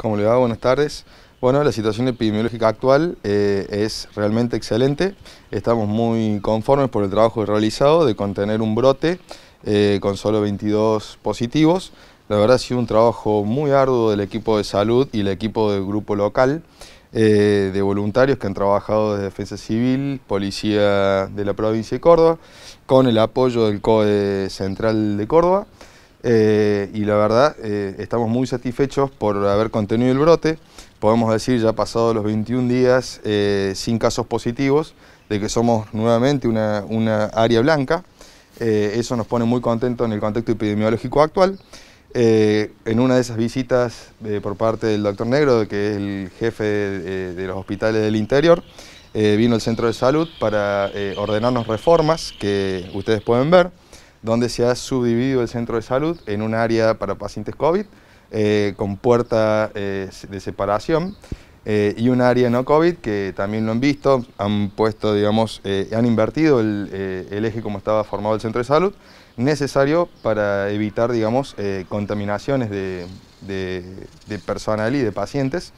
¿Cómo le va? Buenas tardes. Bueno, la situación epidemiológica actual eh, es realmente excelente. Estamos muy conformes por el trabajo realizado de contener un brote eh, con solo 22 positivos. La verdad ha sido un trabajo muy arduo del equipo de salud y el equipo del grupo local eh, de voluntarios que han trabajado desde Defensa Civil, Policía de la provincia de Córdoba, con el apoyo del COE Central de Córdoba. Eh, y la verdad eh, estamos muy satisfechos por haber contenido el brote. Podemos decir ya pasado los 21 días eh, sin casos positivos, de que somos nuevamente una, área blanca. eso nos pone muy contentos en el contexto epidemiológico actual. en una de esas visitas por parte del doctor Negro, que es el jefe de, los hospitales del interior, vino el centro de salud para ordenarnos reformas que ustedes pueden ver donde se ha subdividido el centro de salud en un área para pacientes COVID, eh, con puerta eh, de separación, eh, y un área no COVID, que también lo han visto, han puesto, digamos, han invertido el, eje como estaba formado el centro de salud, necesario para evitar, digamos, contaminaciones de, personal y de pacientes.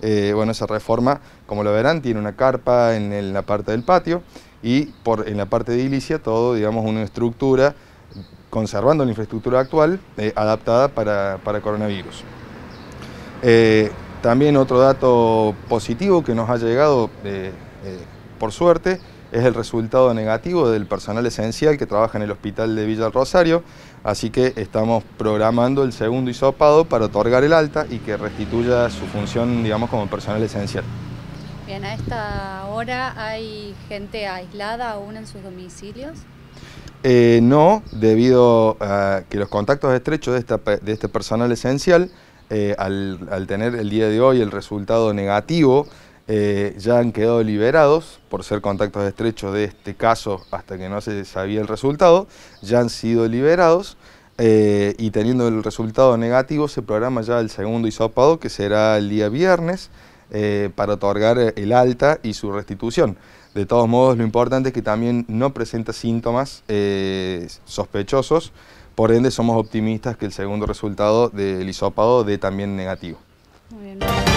bueno, esa reforma, como lo verán, tiene una carpa en, la parte del patio y por, en la parte de ilicia todo, digamos, una estructura conservando la infraestructura actual eh, adaptada para, coronavirus. Eh, también otro dato positivo que nos ha llegado, eh, por suerte, es el resultado negativo del personal esencial que trabaja en el hospital de Villa Rosario, así que estamos programando el segundo hisopado para otorgar el alta y que restituya su función, digamos, como personal esencial. Bien, a esta hora hay gente aislada aún en sus domicilios. Eh, no, debido a que los contactos estrechos de, este personal esencial, eh, al, tener el día de hoy el resultado negativo, eh, ya han quedado liberados por ser contactos estrechos de este caso hasta que no se sabía el resultado, ya han sido liberados y teniendo el resultado negativo se programa ya el segundo hisopado que será el día viernes para otorgar el alta y su restitución. De todos modos, lo importante es que también no presenta síntomas eh, sospechosos, por ende somos optimistas que el segundo resultado del hisopado dé también negativo. Muy bien.